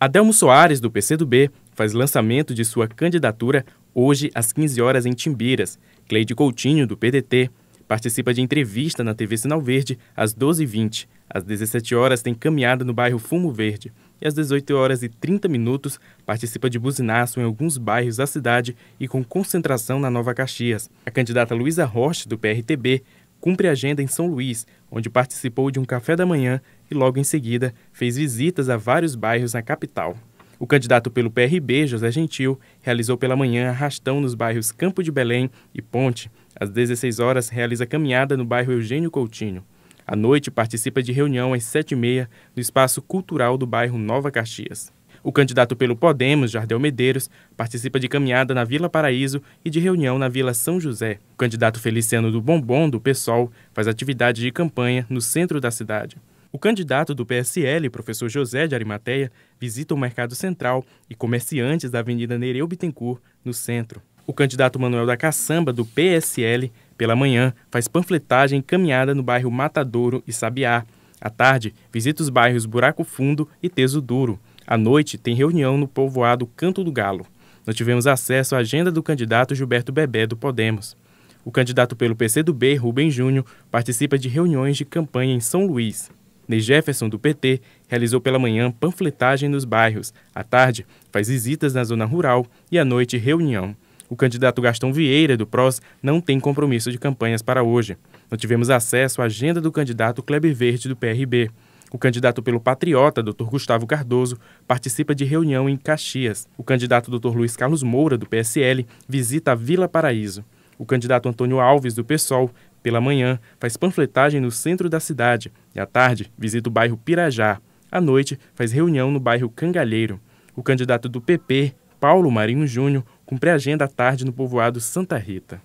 Adelmo Soares, do PCdoB, faz lançamento de sua candidatura hoje às 15 horas em Timbiras. Cleide Coutinho, do PDT, participa de entrevista na TV Sinal Verde às 12h20. Às 17 horas tem caminhada no bairro Fumo Verde. E às 18 horas e 30 minutos participa de buzinaço em alguns bairros da cidade e com concentração na Nova Caxias. A candidata Luísa Rocha, do PRTB, cumpre agenda em São Luís, onde participou de um café da manhã e logo em seguida fez visitas a vários bairros na capital. O candidato pelo PRB, José Gentil, realizou pela manhã arrastão nos bairros Campo de Belém e Ponte. Às 16 horas, realiza caminhada no bairro Eugênio Coutinho. À noite, participa de reunião às 7h30 no Espaço Cultural do bairro Nova Caxias. O candidato pelo Podemos, Jardel Medeiros, participa de caminhada na Vila Paraíso e de reunião na Vila São José. O candidato Feliciano do Bombom, do PSOL, faz atividade de campanha no centro da cidade. O candidato do PSL, professor José de Arimateia, visita o Mercado Central e comerciantes da Avenida Nereu Bittencourt, no centro. O candidato Manuel da Caçamba, do PSL, pela manhã, faz panfletagem e caminhada no bairro Matadouro e Sabiá. À tarde, visita os bairros Buraco Fundo e Teso Duro. À noite, tem reunião no povoado Canto do Galo. Nós tivemos acesso à agenda do candidato Gilberto Bebé do Podemos. O candidato pelo PCdoB, Rubem Júnior, participa de reuniões de campanha em São Luís. Ney Jefferson, do PT, realizou pela manhã panfletagem nos bairros. À tarde, faz visitas na zona rural e à noite, reunião. O candidato Gastão Vieira, do PROS, não tem compromisso de campanhas para hoje. Nós tivemos acesso à agenda do candidato Kleber Verde, do PRB. O candidato pelo Patriota, Dr. Gustavo Cardoso, participa de reunião em Caxias. O candidato Dr. Luiz Carlos Moura, do PSL, visita a Vila Paraíso. O candidato Antônio Alves, do PSOL, pela manhã, faz panfletagem no centro da cidade e, à tarde, visita o bairro Pirajá. À noite, faz reunião no bairro Cangalheiro. O candidato do PP, Paulo Marinho Júnior, cumpre agenda à tarde no povoado Santa Rita.